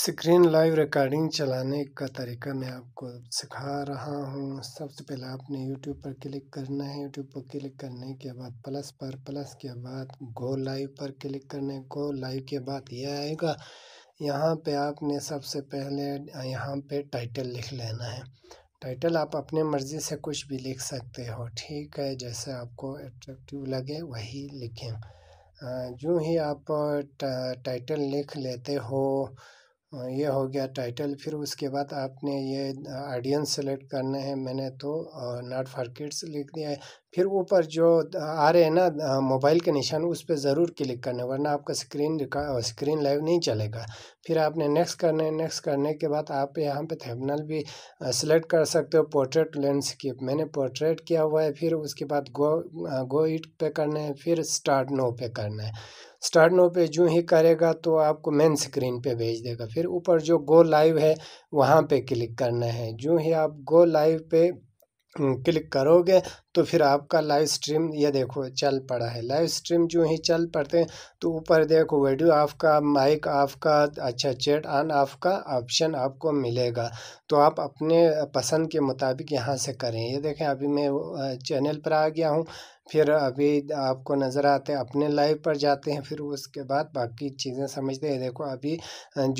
screen live recording चलाने का तरीका मैं आपको सिखा रहा हूँ सबसे पहले आपने यूट्यूब पर क्लिक करना है यूट्यूब पर क्लिक करने के बाद प्लस पर प्लस के बाद गो लाइव पर क्लिक करने गो लाइव के बाद यह आएगा यहाँ पे आपने सबसे पहले यहाँ पे टाइटल लिख लेना है टाइटल आप अपने मर्ज़ी से कुछ भी लिख सकते हो ठीक है जैसे आपको एट्रैक्टिव लगे वही लिखें जो ही आप टाइटल लिख लेते हो हाँ, ये हो गया टाइटल फिर उसके बाद आपने ये ऑडियंस सेलेक्ट करना है मैंने तो नॉट फॉर किड्स लिख दिया है फिर ऊपर जो आ रहे हैं ना मोबाइल के निशान उस पर ज़रूर क्लिक करना वरना आपका स्क्रीन स्क्रीन लाइव नहीं चलेगा फिर आपने नेक्स्ट करने नेक्स्ट करने के बाद आप यहाँ पे थेबनल भी सिलेक्ट कर सकते हो पोर्ट्रेट लैंडस्केप मैंने पोर्ट्रेट किया हुआ है फिर उसके बाद गो गो इट पे करना है फिर स्टार्ट नो पे करना है स्टार्ट नो पे जो ही करेगा तो आपको मेन स्क्रीन पे भेज देगा फिर ऊपर जो गो लाइव है वहाँ पे क्लिक करना है जो ही आप गो लाइव पे क्लिक करोगे तो फिर आपका लाइव स्ट्रीम ये देखो चल पड़ा है लाइव स्ट्रीम जो ही चल पड़ते हैं तो ऊपर देखो वीडियो आपका माइक आपका अच्छा चैट ऑन आपका ऑप्शन आपको मिलेगा तो आप अपने पसंद के मुताबिक यहाँ से करें ये देखें अभी मैं चैनल पर आ गया हूँ फिर अभी आपको नज़र आते हैं अपने लाइव पर जाते हैं फिर उसके बाद बाकी चीज़ें समझते हैं देखो अभी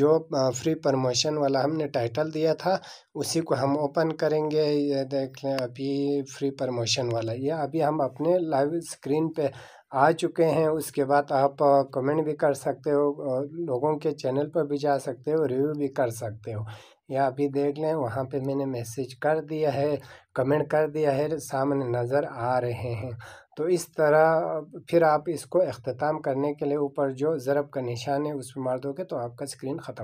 जो फ्री प्रमोशन वाला हमने टाइटल दिया था उसी को हम ओपन करेंगे ये देख लें अभी फ्री प्रमोशन क्वेश्चन वाला ये अभी हम अपने लाइव स्क्रीन पे आ चुके हैं उसके बाद आप कमेंट भी कर सकते हो लोगों के चैनल पर भी जा सकते हो रिव्यू भी कर सकते हो या अभी देख लें वहाँ पे मैंने मैसेज कर दिया है कमेंट कर दिया है सामने नज़र आ रहे हैं तो इस तरह फिर आप इसको अख्ताम करने के लिए ऊपर जो ज़रब का निशान है उस पर मार दोगे तो आपका स्क्रीन ख़त्म